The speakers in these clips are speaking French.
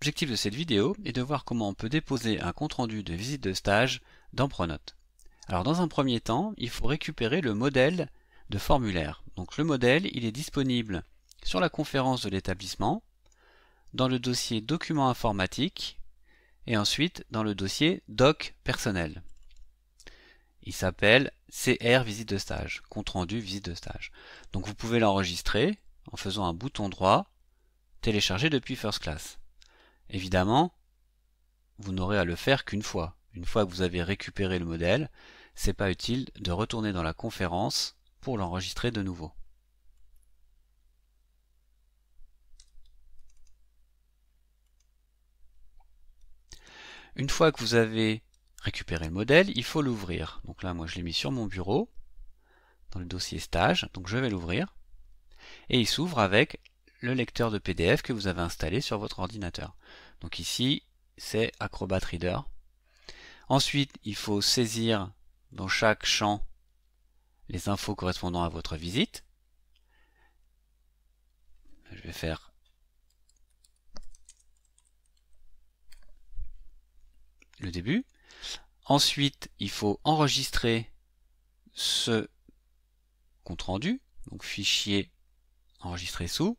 L'objectif de cette vidéo est de voir comment on peut déposer un compte-rendu de visite de stage dans Pronote. Alors dans un premier temps, il faut récupérer le modèle de formulaire. Donc le modèle, il est disponible sur la conférence de l'établissement, dans le dossier Documents informatiques et ensuite dans le dossier Doc personnel. Il s'appelle CR visite de stage, compte-rendu visite de stage. Donc vous pouvez l'enregistrer en faisant un bouton droit, télécharger depuis First Class. Évidemment, vous n'aurez à le faire qu'une fois. Une fois que vous avez récupéré le modèle, c'est pas utile de retourner dans la conférence pour l'enregistrer de nouveau. Une fois que vous avez récupéré le modèle, il faut l'ouvrir. Donc là, moi, je l'ai mis sur mon bureau, dans le dossier stage, donc je vais l'ouvrir. Et il s'ouvre avec le lecteur de PDF que vous avez installé sur votre ordinateur. Donc ici, c'est Acrobat Reader. Ensuite, il faut saisir dans chaque champ les infos correspondant à votre visite. Je vais faire le début. Ensuite, il faut enregistrer ce compte rendu, donc fichier enregistré sous.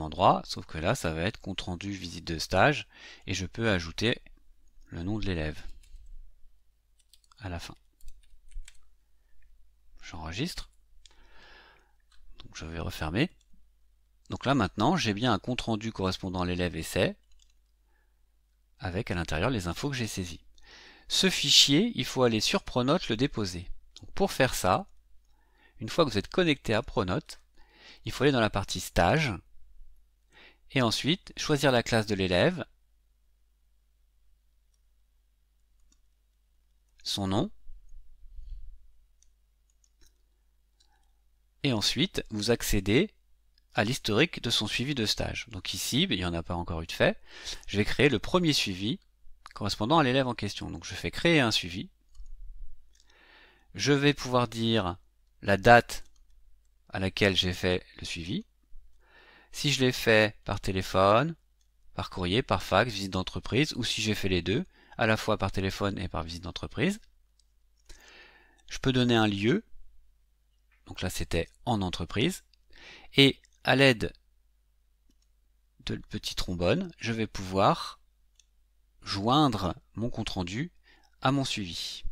endroit, sauf que là, ça va être compte rendu visite de stage, et je peux ajouter le nom de l'élève à la fin. J'enregistre. Donc je vais refermer. Donc là maintenant, j'ai bien un compte rendu correspondant à l'élève essai, avec à l'intérieur les infos que j'ai saisies. Ce fichier, il faut aller sur Pronote le déposer. pour faire ça, une fois que vous êtes connecté à Pronote, il faut aller dans la partie stage et ensuite choisir la classe de l'élève, son nom, et ensuite vous accédez à l'historique de son suivi de stage. Donc ici, ben, il n'y en a pas encore eu de fait, je vais créer le premier suivi correspondant à l'élève en question. Donc je fais créer un suivi. Je vais pouvoir dire la date à laquelle j'ai fait le suivi si je l'ai fait par téléphone, par courrier, par fax, visite d'entreprise, ou si j'ai fait les deux, à la fois par téléphone et par visite d'entreprise. Je peux donner un lieu, donc là c'était en entreprise, et à l'aide de le petit trombone, je vais pouvoir joindre mon compte rendu à mon suivi.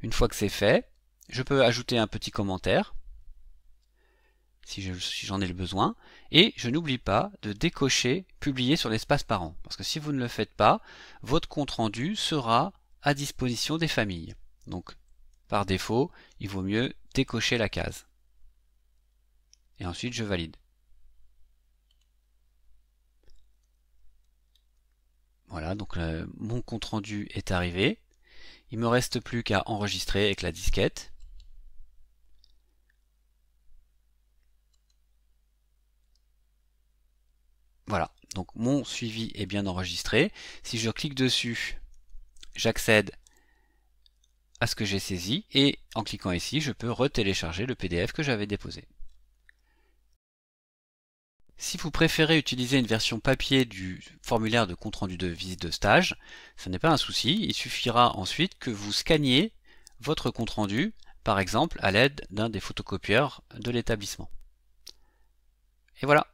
Une fois que c'est fait, je peux ajouter un petit commentaire si j'en ai le besoin. Et je n'oublie pas de décocher publier sur l'espace parent. Parce que si vous ne le faites pas, votre compte rendu sera à disposition des familles. Donc par défaut, il vaut mieux décocher la case. Et ensuite je valide. Voilà, donc euh, mon compte rendu est arrivé. Il me reste plus qu'à enregistrer avec la disquette. Voilà, donc mon suivi est bien enregistré. Si je clique dessus, j'accède à ce que j'ai saisi et en cliquant ici, je peux retélécharger le PDF que j'avais déposé. Si vous préférez utiliser une version papier du formulaire de compte rendu de visite de stage, ce n'est pas un souci, il suffira ensuite que vous scanniez votre compte rendu, par exemple à l'aide d'un des photocopieurs de l'établissement. Et voilà